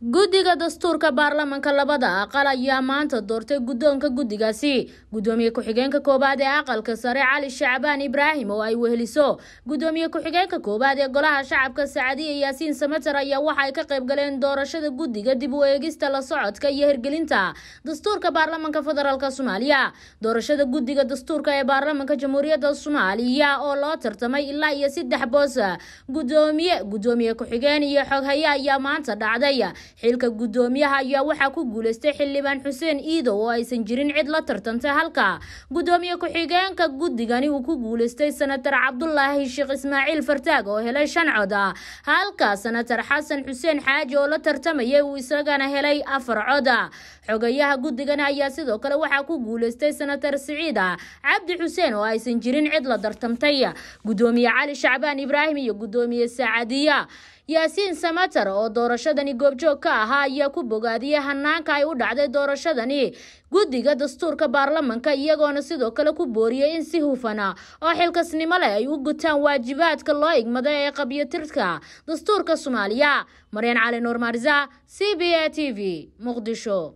guddiga dastuurka baarlamanka labada aqal ayaa maanta doortay guddoonka guddigaasi guddoomiye ku-xigeenka koowaad ee aqalka sare cali shacbaan ibraahim oo ay weheliso guddoomiye ku-xigeenka koowaad ee golaha shacabka sacadiya yaasiin samater ayaa waxa ay ka qayb galeen doorashada guddiga dib u eegista la socodka iyo hirgelinta dastuurka baarlamanka federaalk soomaaliya doorashada guddiga dastuurka ee baarlamanka jamhuuriyadda soomaaliya oo loo tartamay ilaa iyo saddex boos guddoomiye guddoomiye ku-xigeen iyo xoghaye ayaa maanta dhacday xilka gudoomiyaha ayaa waxaa ku guuleystay xildhibaan xuseen iidow oo aysan jirin cid la tartantay halka gudoomiye ku-xigeenka guddigani uu ku guuleystay senatar cabdulaahi sheekh ismaaciil fartaag oo helay shan cod halka senatar xasan xuseen xaaji oo la tartamayay uu isagana helay afar coda xogayaha guddigana ayaa sidoo kale waxaa ku guuleystay senatar siciid ah cabdi xuseen oo aysan jirin cid la dartamtay guddoomiye cali shacbaan ibraahim iyo guddoomiye saacadiya yaasiin samater oo doorashadani goobjoog ka ahaa ayaa ku bogaadiyay hanaanka ay u dhacday doorashadani guddiga dastuurka baarlamanka iyagoona sidoo kale ku booriyay in si hufana oo xilkasnimo leh ay u gutaan waajibaadka loo igmada ee qabyotirka dastuurka soomaaliya maryan cali nuur maarisa c b a t v muqdisho